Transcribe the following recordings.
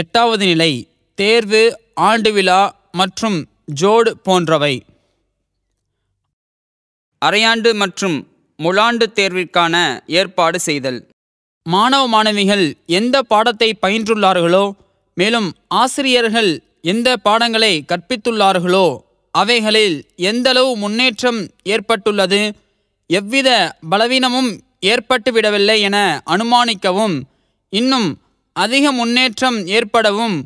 எட்டாவது நிலை தேர்வு ஆண்டு விழா மற்றும் ஜோடு போன்றவை அரையாண்டு மற்றும் முழாண்டு தேர்விற்கான ஏற்பாடு செய்தல் மாணவ மாணவிகள் எந்த பாடத்தை பயின்றுள்ளார்களோ மேலும் ஆசிரியர்கள் எந்த பாடங்களை கற்பித்துள்ளார்களோ அவைகளில் எந்தளவு முன்னேற்றம் ஏற்பட்டுள்ளது எவ்வித பலவீனமும் ஏற்பட்டுவிடவில்லை என அனுமானிக்கவும் இன்னும் அதிக முன்னேற்றம் ஏற்படவும்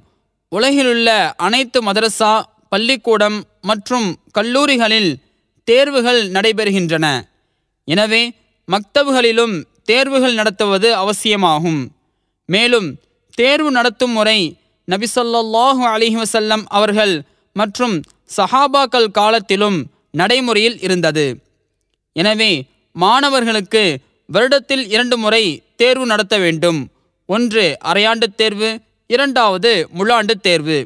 உலகிலுள்ள அனைத்து மதரசா பள்ளிக்கூடம் மற்றும் கல்லூரிகளில் தேர்வுகள் நடைபெறுகின்றன எனவே மக்தவுகளிலும் தேர்வுகள் நடத்துவது அவசியமாகும் மேலும் தேர்வு நடத்தும் முறை நபிசல்லாஹு அலிஹி வசல்லம் அவர்கள் மற்றும் சஹாபாக்கள் காலத்திலும் நடைமுறையில் இருந்தது எனவே மாணவர்களுக்கு வருடத்தில் இரண்டு முறை தேர்வு நடத்த வேண்டும் ஒன்று அரையாண்டு தேர்வு இரண்டாவது முழாண்டு தேர்வு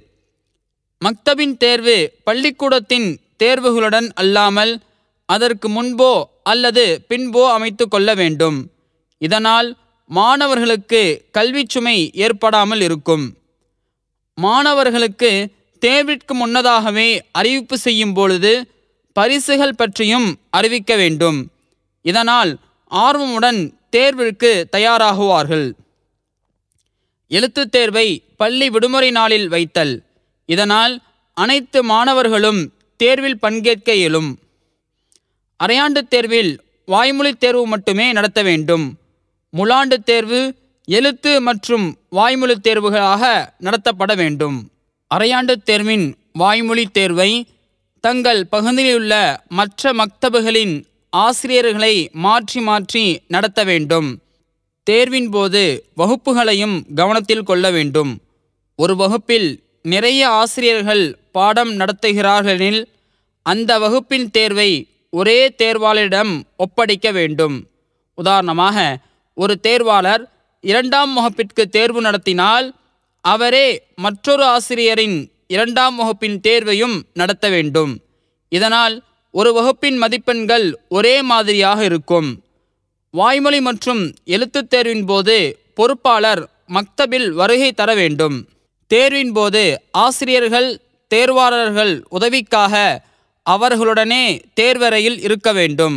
மக்தபின் தேர்வு பள்ளிக்கூடத்தின் தேர்வுகளுடன் அல்லாமல் அதற்கு முன்போ அல்லது பின்போ அமைத்து கொள்ள வேண்டும் இதனால் மாணவர்களுக்கு கல்வி சுமை ஏற்படாமல் இருக்கும் மாணவர்களுக்கு தேர்விற்கு முன்னதாகவே அறிவிப்பு செய்யும் பொழுது பரிசுகள் பற்றியும் அறிவிக்க வேண்டும் இதனால் ஆர்வமுடன் தேர்விற்கு தயாராகுவார்கள் எழுத்துத் தேர்வை பள்ளி விடுமுறை நாளில் வைத்தல் இதனால் அனைத்து மாணவர்களும் தேர்வில் பங்கேற்க இயலும் அரையாண்டு தேர்வில் வாய்மொழி தேர்வு மட்டுமே நடத்த வேண்டும் முலாண்டு தேர்வு எழுத்து மற்றும் வாய்மொழி தேர்வுகளாக நடத்தப்பட வேண்டும் அரையாண்டு தேர்வின் வாய்மொழி தேர்வை தங்கள் பகுதியிலுள்ள மற்ற மக்தபுகளின் ஆசிரியர்களை மாற்றி மாற்றி நடத்த வேண்டும் தேர்வின் போது வகுப்புகளையும் கவனத்தில் கொள்ள வேண்டும் ஒரு வகுப்பில் நிறைய ஆசிரியர்கள் பாடம் நடத்துகிறார்களெனில் அந்த வகுப்பின் தேர்வை ஒரே தேர்வாளரிடம் ஒப்படைக்க வேண்டும் உதாரணமாக ஒரு தேர்வாளர் இரண்டாம் வகுப்பிற்கு தேர்வு நடத்தினால் அவரே மற்றொரு ஆசிரியரின் இரண்டாம் வகுப்பின் தேர்வையும் நடத்த வேண்டும் இதனால் ஒரு வகுப்பின் மதிப்பெண்கள் ஒரே மாதிரியாக இருக்கும் வாய்மொழி மற்றும் எழுத்துத் தேர்வின் போது பொறுப்பாளர் மக்தபில் வருகை தர வேண்டும் தேர்வின் போது ஆசிரியர்கள் தேர்வாளர்கள் உதவிக்காக அவர்களுடனே தேர்வறையில் இருக்க வேண்டும்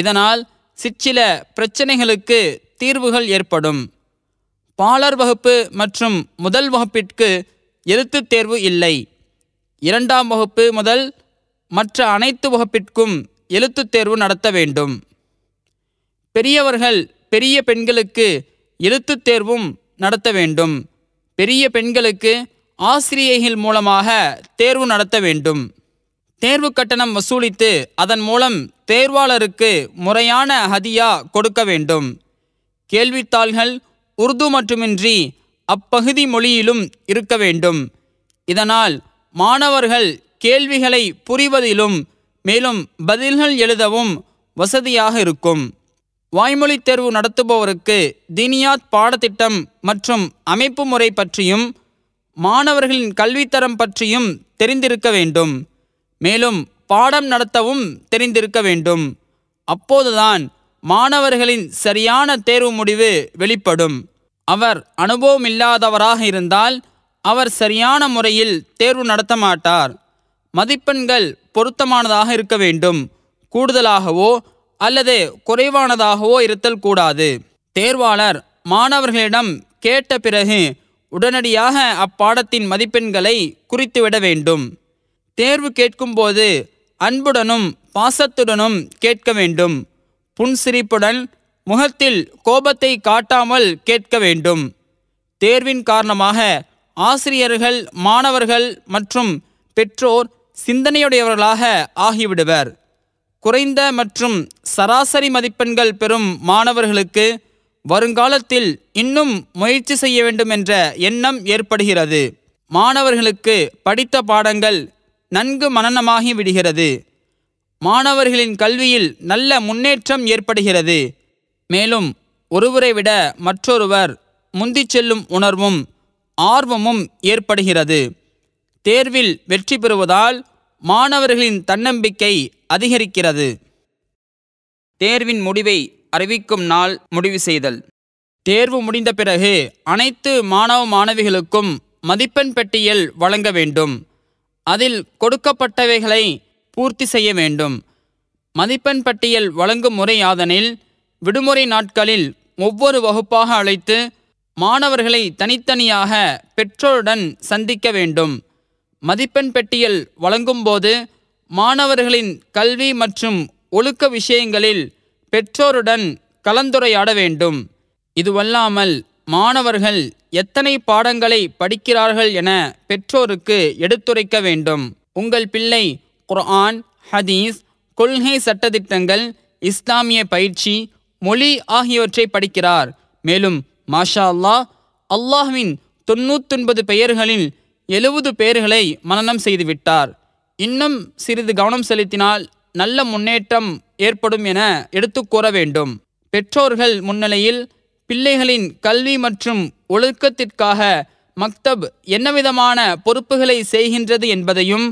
இதனால் சிற்சில பிரச்சனைகளுக்கு தீர்வுகள் ஏற்படும் பாலர் வகுப்பு மற்றும் முதல் வகுப்பிற்கு எழுத்துத் தேர்வு இல்லை இரண்டாம் வகுப்பு முதல் மற்ற அனைத்து வகுப்பிற்கும் எழுத்துத் தேர்வு நடத்த வேண்டும் பெரியவர்கள் பெரிய பெண்களுக்கு எழுத்துத் தேர்வும் நடத்த வேண்டும் பெரிய பெண்களுக்கு ஆசிரியைகள் மூலமாக தேர்வு நடத்த வேண்டும் தேர்வு கட்டணம் வசூலித்து அதன் மூலம் தேர்வாளருக்கு முறையான ஹதியா கொடுக்க வேண்டும் கேள்வித்தாள்கள் உருது மட்டுமின்றி அப்பகுதி மொழியிலும் இருக்க வேண்டும் இதனால் மாணவர்கள் கேள்விகளை புரிவதிலும் மேலும் பதில்கள் எழுதவும் வசதியாக இருக்கும் வாய்மொழி தேர்வு நடத்துபவருக்கு தினியாத் பாடத்திட்டம் மற்றும் அமைப்பு முறை பற்றியும் மாணவர்களின் கல்வித்தரம் பற்றியும் தெரிந்திருக்க வேண்டும் மேலும் பாடம் நடத்தவும் தெரிந்திருக்க வேண்டும் அப்போதுதான் மாணவர்களின் சரியான தேர்வு முடிவு வெளிப்படும் அவர் அனுபவம் இல்லாதவராக இருந்தால் அவர் சரியான முறையில் தேர்வு நடத்த மாட்டார் மதிப்பெண்கள் பொருத்தமானதாக இருக்க வேண்டும் கூடுதலாகவோ அல்லது குறைவானதாகவோ இருத்தல் கூடாது தேர்வாளர் மாணவர்களிடம் கேட்ட பிறகு உடனடியாக அப்பாடத்தின் மதிப்பெண்களை குறித்துவிட வேண்டும் தேர்வு கேட்கும்போது அன்புடனும் பாசத்துடனும் கேட்க வேண்டும் புன்சிரிப்புடன் முகத்தில் கோபத்தை காட்டாமல் கேட்க வேண்டும் தேர்வின் காரணமாக ஆசிரியர்கள் மாணவர்கள் மற்றும் பெற்றோர் சிந்தனையுடையவர்களாக ஆகிவிடுவர் குறைந்த மற்றும் சராசரி மதிப்பெண்கள் பெறும் மாணவர்களுக்கு வருங்காலத்தில் இன்னும் முயற்சி செய்ய வேண்டும் என்ற எண்ணம் ஏற்படுகிறது மாணவர்களுக்கு படித்த பாடங்கள் நன்கு மனநமாகி விடுகிறது மாணவர்களின் கல்வியில் நல்ல முன்னேற்றம் ஏற்படுகிறது மேலும் ஒருவரை விட மற்றொருவர் முந்தி செல்லும் உணர்வும் ஆர்வமும் ஏற்படுகிறது தேர்வில் வெற்றி பெறுவதால் மாணவர்களின் தன்னம்பிக்கை அதிகரிக்கிறது தேர்வின் முடிவை அறிவிக்கும் நாள் முடிவு செய்தல் தேர்வு முடிந்த பிறகு அனைத்து மாணவ மாணவிகளுக்கும் மதிப்பெண் பெட்டியல் வழங்க வேண்டும் அதில் கொடுக்கப்பட்டவைகளை பூர்த்தி செய்ய வேண்டும் மதிப்பெண் பட்டியல் வழங்கும் முறை யாதனில் விடுமுறை நாட்களில் ஒவ்வொரு வகுப்பாக அழைத்து மாணவர்களை தனித்தனியாக பெற்றோருடன் சந்திக்க வேண்டும் மதிப்பெண் பெட்டியல் வழங்கும்போது மாணவர்களின் கல்வி மற்றும் ஒழுக்க விஷயங்களில் பெற்றோருடன் கலந்துரையாட வேண்டும் இதுவல்லாமல் மாணவர்கள் எத்தனை பாடங்களை படிக்கிறார்கள் என பெற்றோருக்கு எடுத்துரைக்க வேண்டும் உங்கள் பிள்ளை குர்ஆன் ஹதீஸ் கொள்கை சட்டத்திட்டங்கள் இஸ்லாமிய பயிற்சி மொழி ஆகியவற்றை படிக்கிறார் மேலும் மாஷா அல்லாஹ் அல்லாஹ்வின் தொண்ணூத்தொன்பது பெயர்களில் எழுபது பேர்களை மனநம் செய்துவிட்டார் இன்னும் சிறிது கவனம் செலுத்தினால் நல்ல முன்னேற்றம் ஏற்படும் என எடுத்து கூற வேண்டும் பெற்றோர்கள் முன்னிலையில் பிள்ளைகளின் கல்வி மற்றும் ஒழுக்கத்திற்காக மக்தப் என்னவிதமான பொறுப்புகளை செய்கின்றது என்பதையும்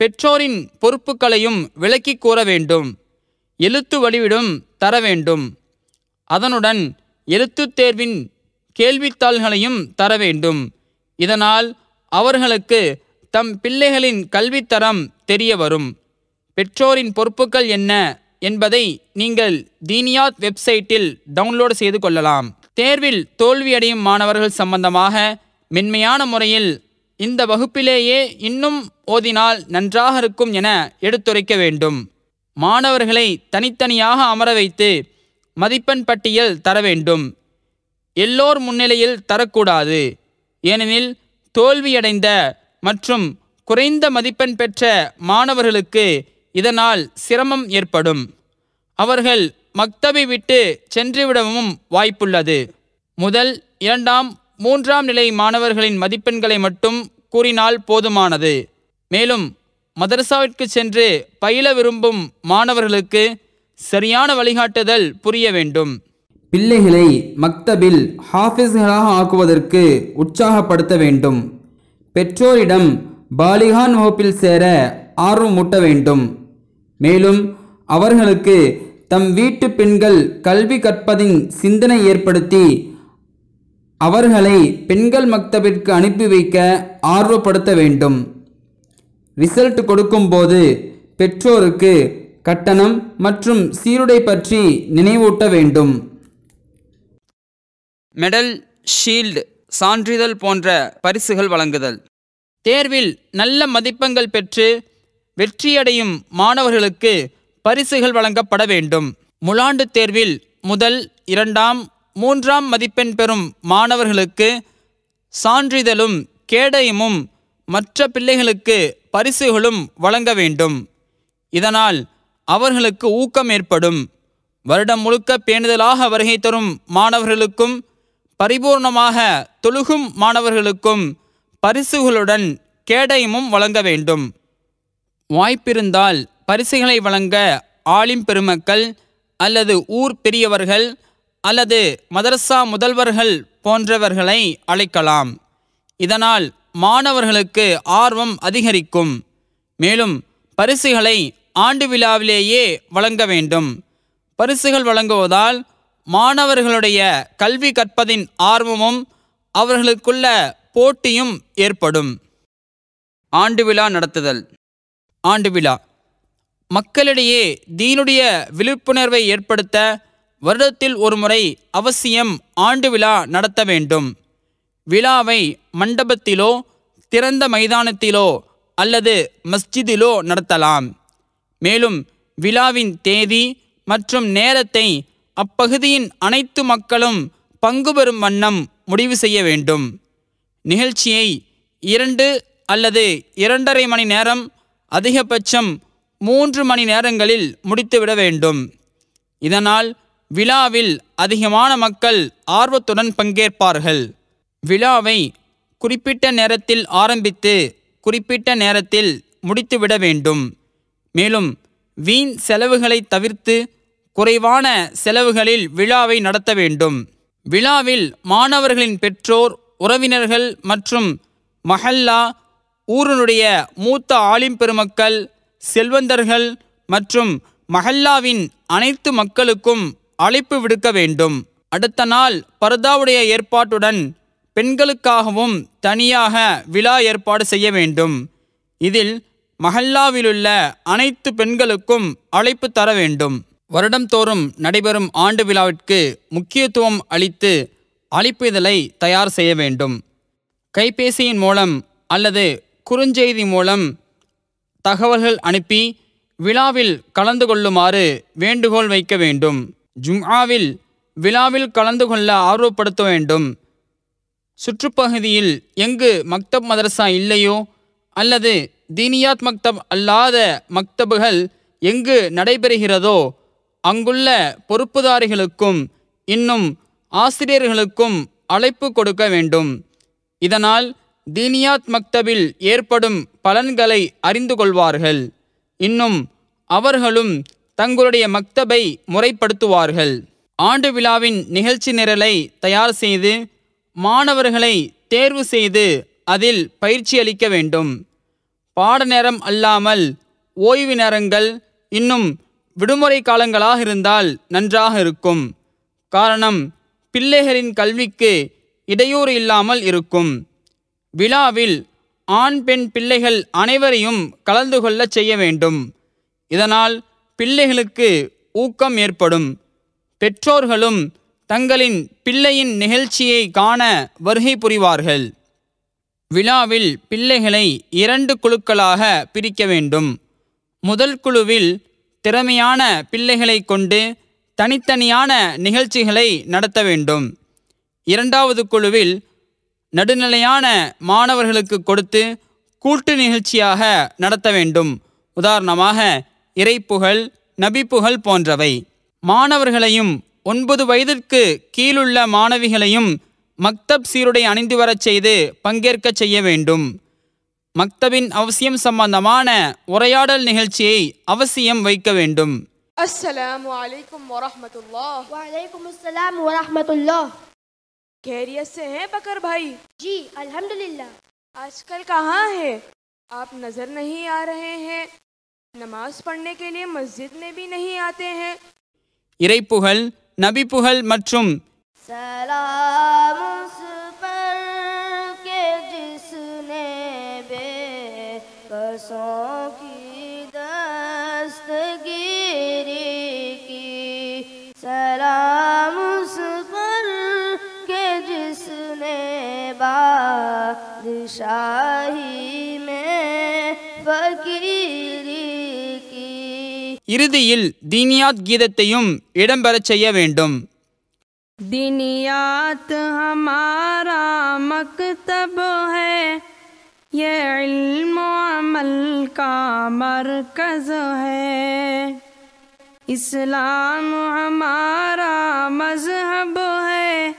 பெற்றோரின் பொறுப்புகளையும் விளக்கி கூற வேண்டும் எழுத்து வடிவிடும் தர வேண்டும் அதனுடன் எழுத்துத் தேர்வின் கேள்வித்தாள்களையும் தர வேண்டும் இதனால் அவர்களுக்கு தம் பிள்ளைகளின் கல்வித்தரம் தெரிய வரும் பெற்றோரின் பொறுப்புகள் என்ன என்பதை நீங்கள் தீனியாத் வெப்சைட்டில் டவுன்லோடு செய்து கொள்ளலாம் தேர்வில் தோல்வியடையும் மாணவர்கள் சம்பந்தமாக மென்மையான முறையில் இந்த வகுப்பிலேயே இன்னும் ஓதினால் நன்றாக இருக்கும் என எடுத்துரைக்க வேண்டும் மாணவர்களை தனித்தனியாக அமர வைத்து மதிப்பெண் பட்டியல் தர வேண்டும் எல்லோர் முன்னிலையில் தரக்கூடாது ஏனெனில் தோல்வியடைந்த மற்றும் குறைந்த மதிப்பெண் பெற்ற மாணவர்களுக்கு இதனால் சிரமம் ஏற்படும் அவர்கள் மக்தபை விட்டு சென்றுவிடவும் வாய்ப்புள்ளது முதல் இரண்டாம் மூன்றாம் நிலை மாணவர்களின் மதிப்பெண்களை மட்டும் கூறினால் போதுமானது மேலும் மதரசாவிற்கு சென்று பயில விரும்பும் மாணவர்களுக்கு சரியான வழிகாட்டுதல் புரிய வேண்டும் பிள்ளைகளை மக்தபில் ஹாஃபிஸ்களாக ஆக்குவதற்கு உற்சாகப்படுத்த வேண்டும் பெற்றோரிடம் பாலிகான் வகுப்பில் சேர ஆர்வம் மூட்ட வேண்டும் மேலும் அவர்களுக்கு தம் வீட்டு பெண்கள் கல்வி கற்பதின் சிந்தனை ஏற்படுத்தி அவர்களை பெண்கள் மக்தபிற்கு அனுப்பி வைக்க ஆர்வப்படுத்த வேண்டும் ரிசல்ட் கொடுக்கும்போது பெற்றோருக்கு கட்டணம் மற்றும் சீருடை பற்றி நினைவூட்ட வேண்டும் மெடல் ஷீல்டு சான்றிதழ் போன்ற பரிசுகள் வழங்குதல் தேர்வில் நல்ல மதிப்பெண்கள் பெற்று வெற்றியடையும் மாணவர்களுக்கு பரிசுகள் வழங்கப்பட வேண்டும் முலாண்டு தேர்வில் முதல் இரண்டாம் மூன்றாம் மதிப்பெண் பெறும் மாணவர்களுக்கு சான்றிதழும் கேடயமும் மற்ற பிள்ளைகளுக்கு பரிசுகளும் வழங்க வேண்டும் இதனால் அவர்களுக்கு ஊக்கம் ஏற்படும் வருடம் முழுக்க பேணுதலாக வருகை தரும் மாணவர்களுக்கும் பரிபூர்ணமாக தொழுகும் மாணவர்களுக்கும் பரிசுகளுடன் கேடயமும் வழங்க வேண்டும் வாய்ப்பிருந்தால் பரிசுகளை வழங்க ஆளிம்பெருமக்கள் பெருமக்கள் அல்லது ஊர் பெரியவர்கள் அல்லது மதரசா முதல்வர்கள் போன்றவர்களை அழைக்கலாம் இதனால் மாணவர்களுக்கு ஆர்வம் அதிகரிக்கும் மேலும் பரிசுகளை ஆண்டு விழாவிலேயே வழங்க வேண்டும் பரிசுகள் வழங்குவதால் மாணவர்களுடைய கல்வி கற்பதின் ஆர்வமும் அவர்களுக்குள்ள போட்டியும் ஏற்படும் ஆண்டு விழா நடத்துதல் ஆண்டு விழா மக்களிடையே தீனுடைய விழிப்புணர்வை ஏற்படுத்த வருடத்தில் ஒரு முறை அவசியம் ஆண்டு விழா நடத்த வேண்டும் விழாவை மண்டபத்திலோ திறந்த மைதானத்திலோ அல்லது மஸ்ஜிதிலோ நடத்தலாம் மேலும் விழாவின் தேதி மற்றும் நேரத்தை அப்பகுதியின் அனைத்து மக்களும் பங்கு பெறும் வண்ணம் முடிவு செய்ய வேண்டும் நிகழ்ச்சியை இரண்டு அல்லது இரண்டரை மணி நேரம் அதிகபட்சம் மூன்று மணி நேரங்களில் முடித்துவிட வேண்டும் இதனால் விழாவில் அதிகமான மக்கள் ஆர்வத்துடன் பங்கேற்பார்கள் விழாவை குறிப்பிட்ட நேரத்தில் ஆரம்பித்து குறிப்பிட்ட நேரத்தில் முடித்துவிட வேண்டும் மேலும் வீண் செலவுகளை தவிர்த்து குறைவான செலவுகளில் விழாவை நடத்த வேண்டும் விழாவில் மாணவர்களின் பெற்றோர் உறவினர்கள் மற்றும் மஹல்லா ஊரனுடைய மூத்த ஆலிம் பெருமக்கள் செல்வந்தர்கள் மற்றும் மஹல்லாவின் அனைத்து மக்களுக்கும் அழைப்பு விடுக்க வேண்டும் அடுத்த நாள் பர்தாவுடைய ஏற்பாட்டுடன் பெண்களுக்காகவும் தனியாக விழா ஏற்பாடு செய்ய வேண்டும் இதில் மஹல்லாவிலுள்ள அனைத்து பெண்களுக்கும் அழைப்பு தர வேண்டும் வருடம்தோறும் நடைபெறும் ஆண்டு விழாவிற்கு முக்கியத்துவம் அளித்து அழைப்பிதழை தயார் செய்ய வேண்டும் கைபேசியின் மூலம் அல்லது குறுஞ்செய்தி மூலம் தகவல்கள் அனுப்பி விழாவில் கலந்து கொள்ளுமாறு வேண்டுகோள் வைக்க வேண்டும் ஜும்ஆவில் விழாவில் கலந்து கொள்ள ஆர்வப்படுத்த வேண்டும் சுற்றுப்பகுதியில் எங்கு மக்தப் மதரசா இல்லையோ அல்லது தீனியாத் மக்தப் அல்லாத மக்தபுகள் எங்கு நடைபெறுகிறதோ அங்குள்ள பொறுப்புதாரிகளுக்கும் இன்னும் ஆசிரியர்களுக்கும் அழைப்பு கொடுக்க வேண்டும் இதனால் தீனியாத் மக்தபில் ஏற்படும் பலன்களை அறிந்து கொள்வார்கள் இன்னும் அவர்களும் தங்களுடைய மக்தபை முறைப்படுத்துவார்கள் ஆண்டு விழாவின் நிகழ்ச்சி நிரலை தயார் செய்து மாணவர்களை தேர்வு செய்து அதில் பயிற்சி அளிக்க வேண்டும் பாடநேரம் அல்லாமல் ஓய்வு நேரங்கள் இன்னும் விடுமுறை காலங்களாக இருந்தால் நன்றாக இருக்கும் காரணம் பிள்ளைகளின் கல்விக்கு இடையூறு இல்லாமல் இருக்கும் விழாவில் ஆண் பெண் பிள்ளைகள் அனைவரையும் கலந்து கொள்ள செய்ய வேண்டும் இதனால் பிள்ளைகளுக்கு ஊக்கம் ஏற்படும் பெற்றோர்களும் தங்களின் பிள்ளையின் நிகழ்ச்சியை காண வருகை புரிவார்கள் விழாவில் பிள்ளைகளை இரண்டு குழுக்களாக பிரிக்க வேண்டும் முதல் குழுவில் திறமையான பிள்ளைகளை கொண்டு தனித்தனியான நிகழ்ச்சிகளை நடத்த வேண்டும் இரண்டாவது குழுவில் நடுநிலையான மாணவர்களுக்கு கொடுத்து கூட்டு நிகழ்ச்சியாக நடத்த வேண்டும் உதாரணமாக இறைப்புகழ் நபிப்புகள் போன்றவை மாணவர்களையும் ஒன்பது வயதிற்கு கீழுள்ள மாணவிகளையும் மக்தப் சீருடை அணிந்து வரச் செய்து பங்கேற்கச் செய்ய வேண்டும் மக்தபின் அவசியம் सम्मानமான உரையாடல் நிகழ்ச்சி அவசியம் வைக்க வேண்டும் அஸ்ஸலாமு அலைக்கும் வரஹ்மத்துல்லாஹி அலைக்கும் அஸ்ஸலாமு வரஹ்மத்துல்லாஹ் கேரியஸ்ஏ பਕਰ भाई जी அல்ஹம்துலில்லாஹ் আজকাল कहां है आप नजर नहीं आ रहे हैं নামাজ पढ़ने के लिए मस्जिद में भी नहीं आते हैं इரைபগুল நபிபগুল மற்றும் salaamu இறுதியில் தீனியாத் கீதத்தையும் இடம்பெறச் செய்ய வேண்டும் தீனியாத் ஹமாரா மக்தபு ஹே یہ علم و عمل کا مرکز ہے اسلام ہمارا مذہب ہے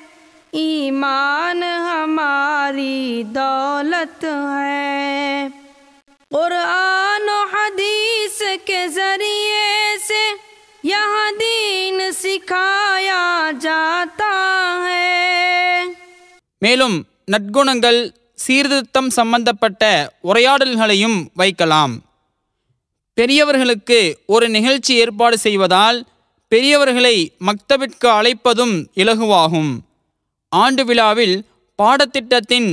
ایمان ہماری دولت ہے قرآن و حدیث کے ذریعے سے یہاں دین سکھایا جاتا ہے میلوم ندگل சீர்திருத்தம் சம்பந்தப்பட்ட உரையாடல்களையும் வைக்கலாம் பெரியவர்களுக்கு ஒரு நிகழ்ச்சி ஏற்பாடு செய்வதால் பெரியவர்களை மக்தவிற்கு அழைப்பதும் இலகுவாகும் ஆண்டு விழாவில் பாடத்திட்டத்தின்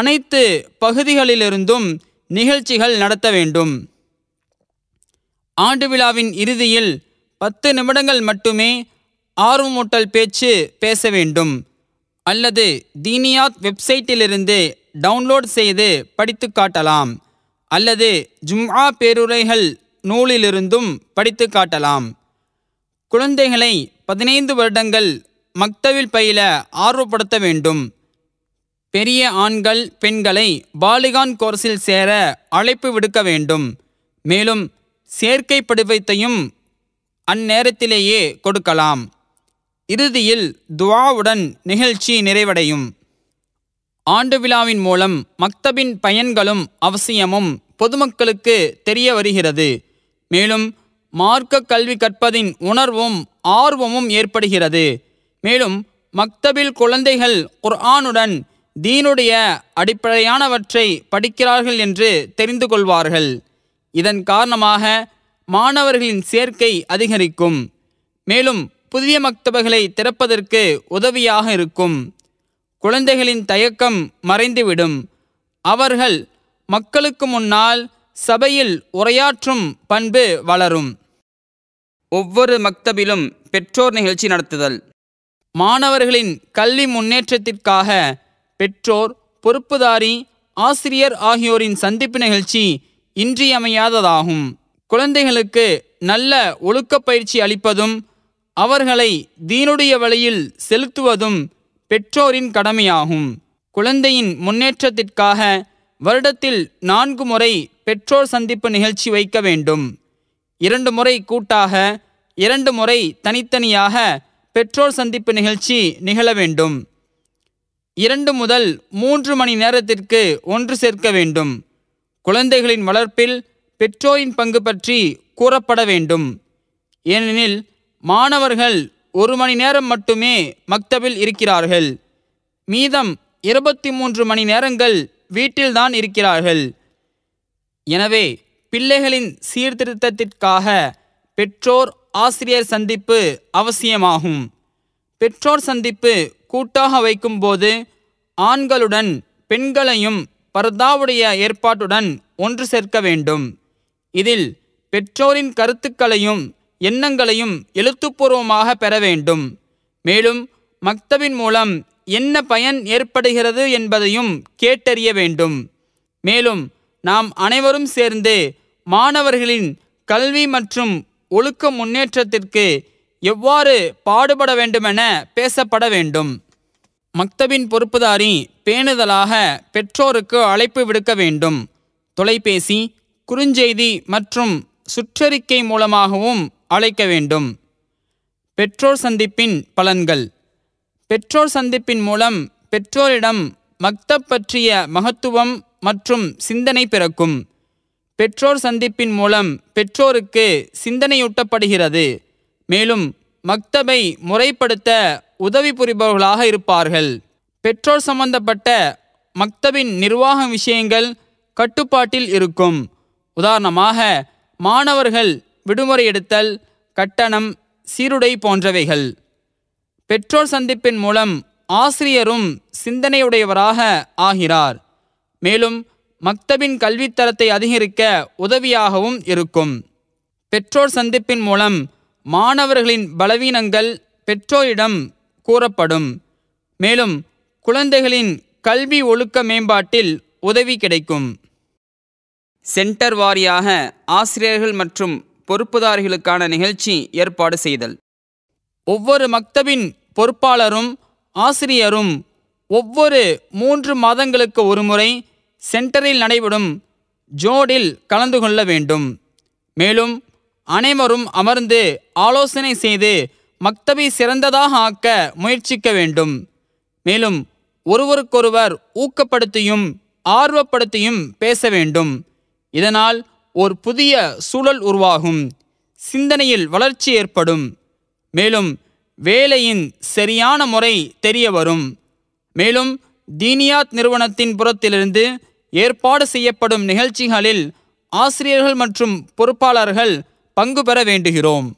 அனைத்து பகுதிகளிலிருந்தும் நிகழ்ச்சிகள் நடத்த வேண்டும் ஆண்டு விழாவின் இறுதியில் பத்து நிமிடங்கள் மட்டுமே ஆர்வமூட்டல் பேச்சு பேச வேண்டும் அல்லது தீனியாத் வெப்சைட்டிலிருந்து டவுன்லோட் செய்து படித்து காட்டலாம் அல்லது ஜும்ஆ பேருரைகள் நூலிலிருந்தும் படித்து காட்டலாம் குழந்தைகளை பதினைந்து வருடங்கள் மக்தவில் பயில ஆர்வப்படுத்த வேண்டும் பெரிய ஆண்கள் பெண்களை பாலிகான் கோர்ஸில் சேர அழைப்பு விடுக்க வேண்டும் மேலும் சேர்க்கை படிவத்தையும் அந்நேரத்திலேயே கொடுக்கலாம் இறுதியில் துவாவுடன் நிகழ்ச்சி நிறைவடையும் ஆண்டு விழாவின் மூலம் மக்தபின் பயன்களும் அவசியமும் பொதுமக்களுக்கு தெரிய வருகிறது மேலும் மார்க்க கல்வி கற்பதின் உணர்வும் ஆர்வமும் ஏற்படுகிறது மேலும் மக்தபில் குழந்தைகள் குர்ஆனுடன் தீனுடைய அடிப்படையானவற்றை படிக்கிறார்கள் என்று தெரிந்து கொள்வார்கள் இதன் காரணமாக மாணவர்களின் சேர்க்கை அதிகரிக்கும் மேலும் புதிய மக்தபகளை திறப்பதற்கு உதவியாக இருக்கும் குழந்தைகளின் தயக்கம் மறைந்துவிடும் அவர்கள் மக்களுக்கு முன்னால் சபையில் உரையாற்றும் பண்பு வளரும் ஒவ்வொரு மக்தபிலும் பெற்றோர் நிகழ்ச்சி நடத்துதல் மாணவர்களின் கல்வி முன்னேற்றத்திற்காக பெற்றோர் பொறுப்புதாரி ஆசிரியர் ஆகியோரின் சந்திப்பு நிகழ்ச்சி இன்றியமையாததாகும் குழந்தைகளுக்கு நல்ல ஒழுக்க பயிற்சி அளிப்பதும் அவர்களை தீனுடைய வழியில் செலுத்துவதும் பெற்றோரின் கடமையாகும் குழந்தையின் முன்னேற்றத்திற்காக வருடத்தில் நான்கு முறை பெற்றோர் சந்திப்பு நிகழ்ச்சி வைக்க வேண்டும் இரண்டு முறை கூட்டாக இரண்டு முறை தனித்தனியாக பெற்றோர் சந்திப்பு நிகழ்ச்சி நிகழ வேண்டும் இரண்டு முதல் மூன்று மணி நேரத்திற்கு ஒன்று சேர்க்க வேண்டும் குழந்தைகளின் வளர்ப்பில் பெற்றோரின் பங்கு பற்றி கூறப்பட வேண்டும் ஏனெனில் மாணவர்கள் ஒரு மணி நேரம் மட்டுமே மக்தபில் இருக்கிறார்கள் மீதம் இருபத்தி மூன்று மணி நேரங்கள் வீட்டில்தான் இருக்கிறார்கள் எனவே பிள்ளைகளின் சீர்திருத்தத்திற்காக பெற்றோர் ஆசிரியர் சந்திப்பு அவசியமாகும் பெற்றோர் சந்திப்பு கூட்டாக வைக்கும்போது ஆண்களுடன் பெண்களையும் பர்தாவுடைய ஏற்பாட்டுடன் ஒன்று சேர்க்க வேண்டும் இதில் பெற்றோரின் கருத்துக்களையும் எண்ணங்களையும் எழுத்துப்பூர்வமாக பெற வேண்டும் மேலும் மக்தபின் மூலம் என்ன பயன் ஏற்படுகிறது என்பதையும் கேட்டறிய வேண்டும் மேலும் நாம் அனைவரும் சேர்ந்து மாணவர்களின் கல்வி மற்றும் ஒழுக்க முன்னேற்றத்திற்கு எவ்வாறு பாடுபட வேண்டுமென பேசப்பட வேண்டும் மக்தபின் பொறுப்புதாரி பேணுதலாக பெற்றோருக்கு அழைப்பு விடுக்க வேண்டும் தொலைபேசி குறுஞ்செய்தி மற்றும் சுற்றறிக்கை மூலமாகவும் அழைக்க வேண்டும் பெற்றோர் சந்திப்பின் பலன்கள் பெற்றோர் சந்திப்பின் மூலம் பெற்றோரிடம் மக்தப் பற்றிய மகத்துவம் மற்றும் சிந்தனை பிறக்கும் பெற்றோர் சந்திப்பின் மூலம் பெற்றோருக்கு சிந்தனையூட்டப்படுகிறது மேலும் மக்தபை முறைப்படுத்த உதவி புரிபவர்களாக இருப்பார்கள் பெற்றோர் சம்பந்தப்பட்ட மக்தபின் நிர்வாக விஷயங்கள் கட்டுப்பாட்டில் இருக்கும் உதாரணமாக மாணவர்கள் விடுமுறை எடுத்தல் கட்டணம் சீருடை போன்றவைகள் பெற்றோர் சந்திப்பின் மூலம் ஆசிரியரும் சிந்தனையுடையவராக ஆகிறார் மேலும் மக்தபின் கல்வித்தரத்தை அதிகரிக்க உதவியாகவும் இருக்கும் பெற்றோர் சந்திப்பின் மூலம் மாணவர்களின் பலவீனங்கள் பெற்றோரிடம் கூறப்படும் மேலும் குழந்தைகளின் கல்வி ஒழுக்க மேம்பாட்டில் உதவி கிடைக்கும் சென்டர் வாரியாக ஆசிரியர்கள் மற்றும் பொறுப்புதாரிகளுக்கான நிகழ்ச்சி ஏற்பாடு செய்தல் ஒவ்வொரு மக்தபின் பொறுப்பாளரும் ஆசிரியரும் ஒவ்வொரு மூன்று மாதங்களுக்கு ஒருமுறை சென்டரில் நடைபெறும் ஜோடில் கலந்து கொள்ள வேண்டும் மேலும் அனைவரும் அமர்ந்து ஆலோசனை செய்து மக்தபை சிறந்ததாக ஆக்க முயற்சிக்க வேண்டும் மேலும் ஒருவருக்கொருவர் ஊக்கப்படுத்தியும் ஆர்வப்படுத்தியும் பேச வேண்டும் இதனால் ஒரு புதிய சூழல் உருவாகும் சிந்தனையில் வளர்ச்சி ஏற்படும் மேலும் வேலையின் சரியான முறை தெரிய வரும் மேலும் தீனியாத் நிறுவனத்தின் புறத்திலிருந்து ஏற்பாடு செய்யப்படும் நிகழ்ச்சிகளில் ஆசிரியர்கள் மற்றும் பொறுப்பாளர்கள் பங்கு பெற வேண்டுகிறோம்